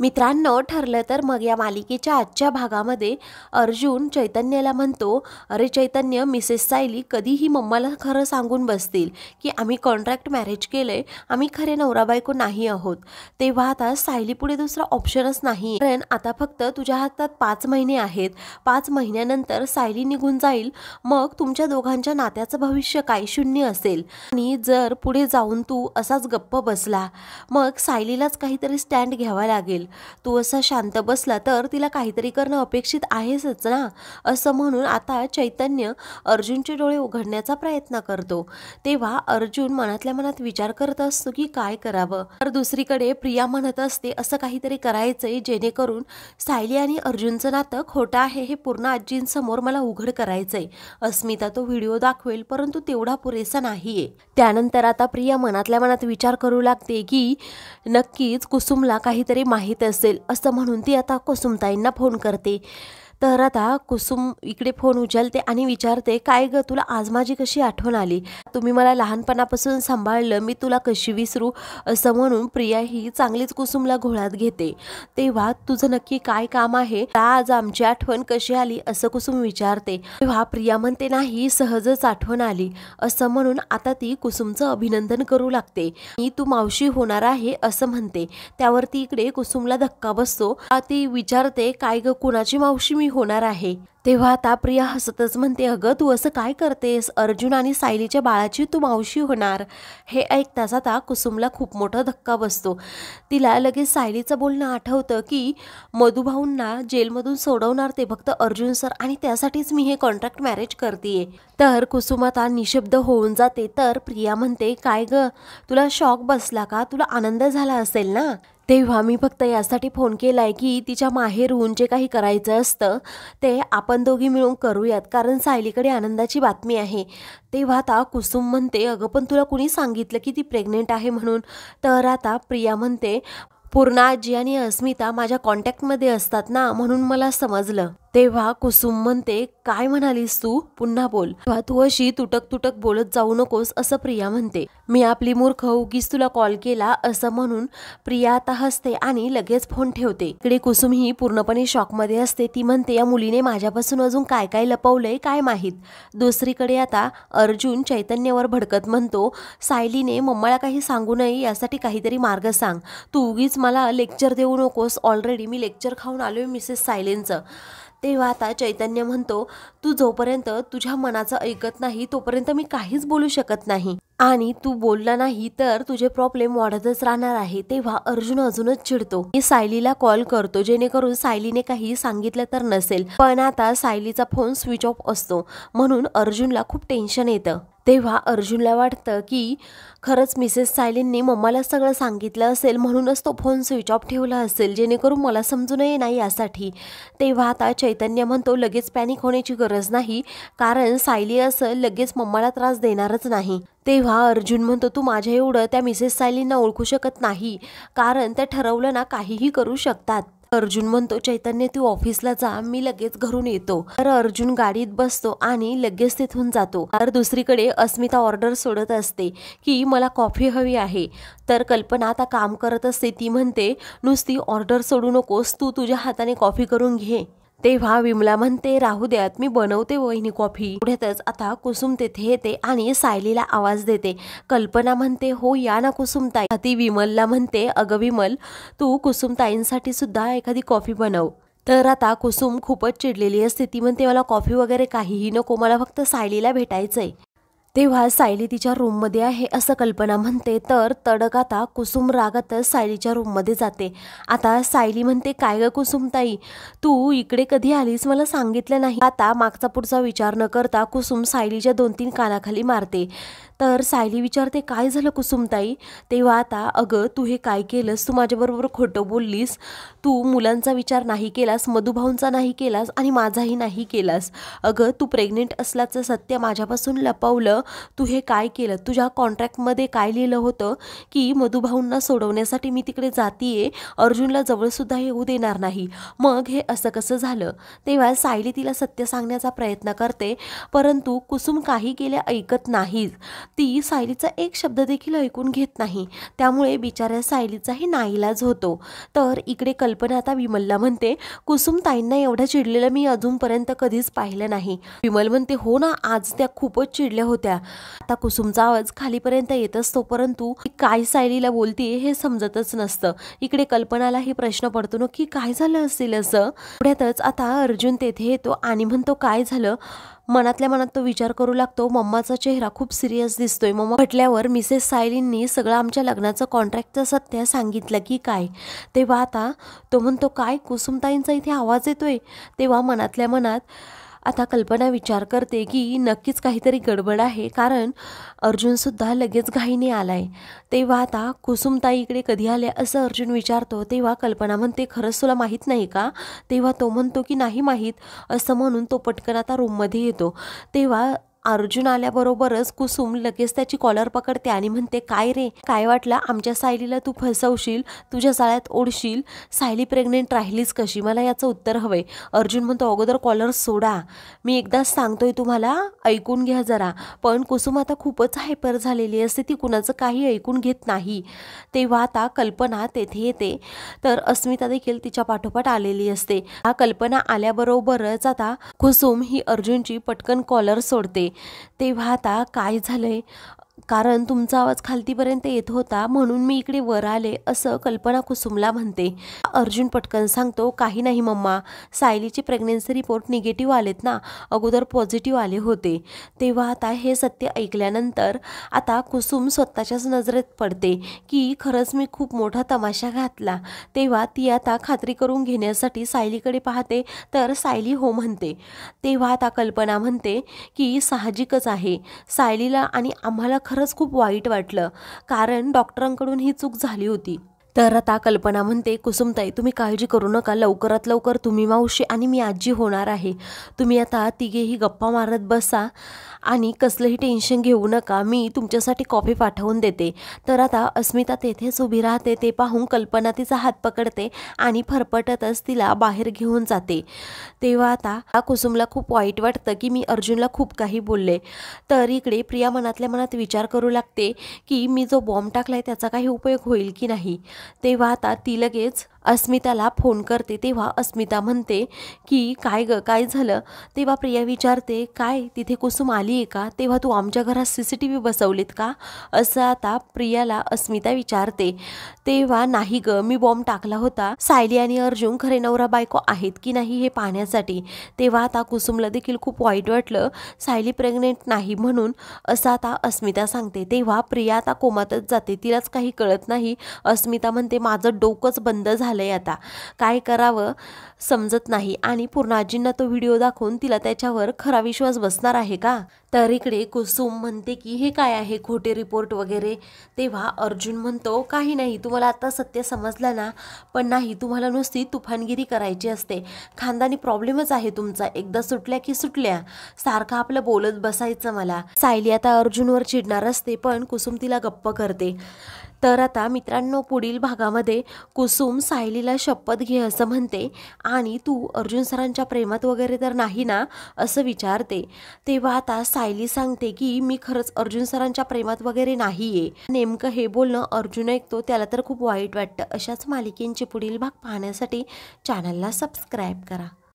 मित्रांनो ठरलं तर मग या मालिकेच्या आजच्या भागामध्ये अर्जुन चैतन्याला म्हणतो अरे चैतन्य मिसेस सायली कधीही मम्माला खरं सांगून बसतील की आम्ही कॉन्ट्रॅक्ट मॅरेज केलं आहे आम्ही खरे नवरा बायको नाही आहोत तेव्हा आता सायली पुढे दुसरा ऑप्शनच नाही कारण आता फक्त तुझ्या हातात पाच महिने आहेत पाच महिन्यानंतर सायली निघून जाईल मग तुमच्या दोघांच्या नात्याचं भविष्य काय शून्य असेल आणि जर पुढे जाऊन तू असाच गप्प बसला मग सायलीलाच काहीतरी स्टँड घ्यावा लागेल तू असा शांत बसला तर तिला काहीतरी करणं अपेक्षित आहेसच ना असं म्हणून आता चैतन्य अर्जुनचे डोळे उघडण्याचा प्रयत्न करतो तेव्हा अर्जुन मनातल्या मनात विचार करत असतो की काय करावं तर दुसरीकडे प्रिया म्हणत असते असं काहीतरी करायचंय जेणेकरून सायली आणि अर्जुनचं नातं खोटं आहे हे पूर्ण आजींसमोर मला उघड करायचंय अस्मिता तो व्हिडिओ दाखवेल परंतु तेवढा पुरेसा नाहीये त्यानंतर आता प्रिया मनातल्या मनात विचार करू लागते की नक्कीच कुसुमला काहीतरी माहीत माहीत असेल असं म्हणून ती आता कुसुमताईंना फोन करते तर आता कुसुम इकडे फोन उचलते आणि विचारते काय ग तुला आज माझी कशी आठवण आली तुम्ही मला लहानपणापासून सांभाळलं मी तुला कशी विसरू असं म्हणून प्रिया ही चांगलीच कुसुमला घोळात घेते तेव्हा तुझं नक्की काय काम आहे आज आमची आठवण कशी आली असं कुसुम विचारते तेव्हा प्रिया म्हणते नाही सहजच आठवण आली असं म्हणून आता ती कुसुमचं अभिनंदन करू लागते मी तू मावशी होणार आहे असं म्हणते त्यावरती इकडे कुसुमला धक्का बसतो ती विचारते काय ग कुणाची मावशी मी होणार आहे तेव्हा आता प्रिया हसतच म्हणते अगं तू असं काय करतेस अर्जुन आणि सायलीच्या बाळाची तू मावशी होणार हे ऐकताच आता कुसुमला खूप मोठा धक्का बसतो तिला लगेच सायलीचं बोलणं आठवतं की मधुभाऊंना जेलमधून सोडवणार ते फक्त अर्जुन सर आणि त्यासाठीच मी हे कॉन्ट्रॅक्ट मॅरेज करते तर कुसुम आता निशब्द होऊन जाते तर प्रिया म्हणते काय ग तुला शॉक बसला का तुला आनंद झाला असेल ना तेव्हा मी फक्त यासाठी फोन केला आहे की तिच्या माहेरून जे काही करायचं असतं ते आपण दोघी मिळून करूयात कारण सायलीकडे आनंदाची बातमी आहे तेव्हा आता कुसुम म्हणते अगं पण तुला कुणी सांगितलं की ती प्रेग्नेंट आहे म्हणून तर आता प्रिया म्हणते पूर्णा आजी आणि अस्मिता माझ्या कॉन्टॅक्टमध्ये असतात ना म्हणून मला समजलं तेव्हा कुसुम म्हणते काय म्हणालीस तू पुन्हा बोल तू अशी तुटक तुटक बोलत जाऊ नकोस असं प्रिया म्हणते मी आपली मूर्ख उगीच तुला कॉल केला असं म्हणून प्रिया आता हसते आणि लगेच फोन ठेवते इकडे कुसुम ही पूर्णपणे शॉकमध्ये असते ती म्हणते या मुलीने माझ्यापासून अजून काय काय लपवलंय काय माहीत दुसरीकडे आता अर्जुन चैतन्यावर भडकत म्हणतो सायलीने मम्माला काही सांगू नये यासाठी काहीतरी मार्ग सांग तू उगीच मला लेक्चर देऊ नकोस ऑलरेडी मी लेक्चर खाऊन आलोय मिसेस सायलेंचं तेव्हा आता चैतन्य म्हणतो तू जोपर्यंत तुझ्या मनाचं ऐकत नाही तोपर्यंत मी काहीच बोलू शकत नाही आणि तू बोलला नाही तर तुझे प्रॉब्लेम वाढतच राहणार आहे तेव्हा अर्जुन अजूनच चिडतो मी सायलीला कॉल करतो जेणेकरून सायलीने काही सांगितलं तर नसेल पण आता सायलीचा फोन स्विच ऑफ असतो म्हणून अर्जुनला खूप टेन्शन येतं तेव्हा अर्जुनला वाटतं की खरंच मिसेस सायलींनी मम्माला सगळं सांगितलं असेल म्हणूनच तो फोन स्विच ऑफ ठेवला असेल जेणेकरून मला समजू नये नाही यासाठी तेव्हा आता चैतन्य म्हणतो लगेच पॅनिक होण्याची गरज नाही कारण सायली असं लगेच मम्माला त्रास देणारच नाही तेव्हा अर्जुन म्हणतो तू माझ्या एवढं त्या मिसेस सायलींना ओळखू शकत नाही कारण त्या ठरवलं ना काहीही करू शकतात अर्जुन म्हणतो चैतन्य तू ऑफिसला जा मी लगेच घरून येतो तर अर्जुन गाडीत बसतो आणि लगेच तिथून जातो तर दुसरीकडे अस्मिता ऑर्डर सोडत असते की मला कॉफी हवी आहे तर कल्पना आता काम करत असते ती म्हणते नुसती ऑर्डर सोडू नकोस तू तुझ्या हाताने कॉफी करून घे तेव्हा विमला म्हणते राहू द्यात मी बनवते वहिनी कॉफी पुढेतच आता कुसुम तेथे येते आणि सायलीला आवाज देते कल्पना म्हणते हो या ना कुसुमताई ती विमलला म्हणते अगं विमल तू कुसुमताईंसाठी सुद्धा एखादी कॉफी बनव तर आता कुसुम खूपच चिडलेली असते ती म्हणते मला कॉफी वगैरे काहीही नको मला फक्त सायलीला भेटायचंय तेव्हा सायली तिच्या रूममध्ये आहे असं कल्पना म्हणते तर तडक आता कुसुम रागातच सायलीच्या रूममध्ये जाते आता सायली म्हणते काय गं कुसुमताई तू इकडे कधी आलीस मला सांगितलं नाही आता मागचा पुढचा विचार न करता कुसुम सायलीच्या दोन तीन कानाखाली मारते तर सायली विचारते काय झालं कुसुमताई तेव्हा आता अगं तू हे काय केलंस तू माझ्याबरोबर खोटं बोललीस तू मुलांचा विचार नाही केलास मधुभाऊंचा नाही केलास आणि माझाही नाही केलास अगं तू प्रेग्नेंट असल्याचं सत्य माझ्यापासून लपवलं तू हे काय केलं तुझ्या कॉन्ट्रॅक्टमध्ये काय लिहिलं होतं की मधुभाऊंना सोडवण्यासाठी मी तिकडे जातीये अर्जुनला जवळसुद्धा येऊ देणार नाही मग हे असं कसं झालं तेव्हा सायली तिला सत्य सांगण्याचा प्रयत्न करते परंतु कुसुम काही केल्या ऐकत नाहीच ती सायलीचा एक शब्द देखील ऐकून घेत नाही त्यामुळे बिचाऱ्या सायलीचाही नाईलाज होतो तर इकडे कल्पना आता विमलला म्हणते कुसुमताईंना एवढं चिडलेलं मी अजूनपर्यंत कधीच पाहिलं नाही विमल म्हणते हो ना आज त्या खूपच चिडल्या होत्या आता कुसुमचा आवाज खालीपर्यंत येत असतो परंतु काय सायलीला बोलते हे समजतच नसतं इकडे कल्पनाला हे प्रश्न पडतो की काय झालं असेल असं पुढ्यातच आता अर्जुन तेथे येतो आणि म्हणतो काय झालं मनातल्या मनात तो विचार करू लागतो मम्माचा चेहरा खूप सिरियस दिसतोय मम्मा म्हटल्यावर मिसेस सायलींनी सगळं आमच्या लग्नाचं कॉन्ट्रॅक्टचं सत्य सांगितलं की काय तेव्हा आता तो म्हणतो काय कुसुमताईंचा इथे आवाज येतोय तेव्हा मनातल्या मनात आता कल्पना विचार करते की नक्कीच काहीतरी गडबड आहे कारण अर्जुनसुद्धा लगेच घाईने आला आहे तेव्हा आता कुसुमताईकडे कधी आले असं अर्जुन विचारतो तेव्हा कल्पना म्हणते खरंच तुला माहीत नाही का तेव्हा तो म्हणतो की नाही माहीत असं म्हणून तो पटकन आता रूममध्ये येतो तेव्हा अर्जुन आल्याबरोबरच कुसुम लगेच त्याची कॉलर पकडते आणि म्हणते काय रे काय वाटलं आमच्या सायलीला तू फसवशील तुझ्या साळ्यात ओढशील सायली प्रेग्नेंट राहिलीच कशी मला याचं उत्तर हवंय अर्जुन म्हणतो अगोदर कॉलर सोडा मी एकदाच सांगतोय तुम्हाला ऐकून घ्या जरा पण कुसुम आता खूपच हायपर झालेली असते ती कुणाचं काही ऐकून घेत नाही तेव्हा आता कल्पना तेथे येते तर अस्मिता देखील तिच्या पाठोपाठ आलेली असते हा कल्पना आल्याबरोबरच आता कुसुम ही अर्जुनची पटकन कॉलर सोडते तेव्हा आता काय झालं आहे कारण तुमचा आवाज खालतीपर्यंत येत होता म्हणून मी इकडे वर आले असं कल्पना कुसुमला म्हणते अर्जुन पटकन सांगतो काही नाही मम्मा सायलीचे प्रेग्नेन्सी रिपोर्ट निगेटिव्ह आलेत ना अगोदर पॉझिटिव्ह आले होते तेव्हा आता हे सत्य ऐकल्यानंतर आता कुसुम स्वतःच्याच नजरेत पडते की खरंच मी खूप मोठा तमाशा घातला तेव्हा ती आता खात्री करून घेण्यासाठी सायलीकडे पाहते तर सायली हो म्हणते तेव्हा आता कल्पना म्हणते की साहजिकच आहे सायलीला आणि आम्हाला खरंच खूप वाईट वाटलं कारण डॉक्टरांकडून ही चूक झाली होती तर आता कल्पना म्हणते कुसुमताई तुम्ही काळजी करू नका लवकरात लवकर तुम्ही मावशी आणि मी आजी होणार आहे तुम्ही आता तिघेही गप्पा मारत बसा आणि कसलंही टेन्शन घेऊ नका मी तुमच्यासाठी कॉफी पाठवून देते तर आता अस्मिता तेथेच उभी राहते ते पाहून कल्पना तिचा हात पकडते आणि फरफटतच तिला बाहेर घेऊन जाते तेव्हा आता हा कुसुमला खूप वाईट वाटतं की मी अर्जुनला खूप काही बोलले तर इकडे प्रिया मनातल्या मनात विचार करू लागते की मी जो बॉम्ब टाकलाय त्याचा काही उपयोग होईल की नाही ते आता ती लगेच अस्मिताला फोन करते तेव्हा अस्मिता म्हणते की काय ग काय झालं तेव्हा प्रिया विचारते काय तिथे कुसुम आली आहे का तेव्हा तू आमच्या घरात सी सी टी व्ही बसवलीत का असं आता प्रियाला अस्मिता विचारते तेव्हा नाही ग मी बॉम्ब टाकला होता सायली आणि अर्जुन खरे नवरा बायको आहेत की नाही हे पाहण्यासाठी तेव्हा आता कुसुमला देखील खूप वाईट वाटलं सायली प्रेग्नेंट नाही म्हणून असं आता अस्मिता सांगते तेव्हा प्रिया आता कोमातच जाते तिलाच काही कळत नाही अस्मिता म्हणते माझं डोकंच बंद झालं आहे आता काय करावं समजत नाही आणि पूर्ण तो व्हिडिओ दाखवून तिला त्याच्यावर खरा विश्वास बसणार आहे का तर इकडे कुसुम म्हणते की हे काय आहे खोटे रिपोर्ट वगैरे तेव्हा अर्जुन म्हणतो काही नाही तुम्हाला आता सत्य समजलं ना पण नाही तुम्हाला नुसती तुफानगिरी करायची असते खानदानी प्रॉब्लेमच आहे तुमचा एकदा सुटल्या की सुटल्या सारखं आपलं बोलत बसायचं मला सायली आता अर्जुनवर चिडणार असते पण कुसुम तिला गप्प करते तर आता मित्रांनो पुढील भागामध्ये कुसुम सायलीला शपथ घे असं म्हणते आणि तू अर्जुन सरांच्या प्रेमात वगैरे तर नाही ना असं विचारते तेव्हा आता सायली सांगते की मी खरंच अर्जुन सरांच्या प्रेमात वगैरे नाही आहे नेमकं हे बोलणं अर्जुन ऐकतो त्याला तर खूप वाईट वाटतं अशाच मालिकेंचे पुढील भाग पाहण्यासाठी चॅनलला सबस्क्राईब करा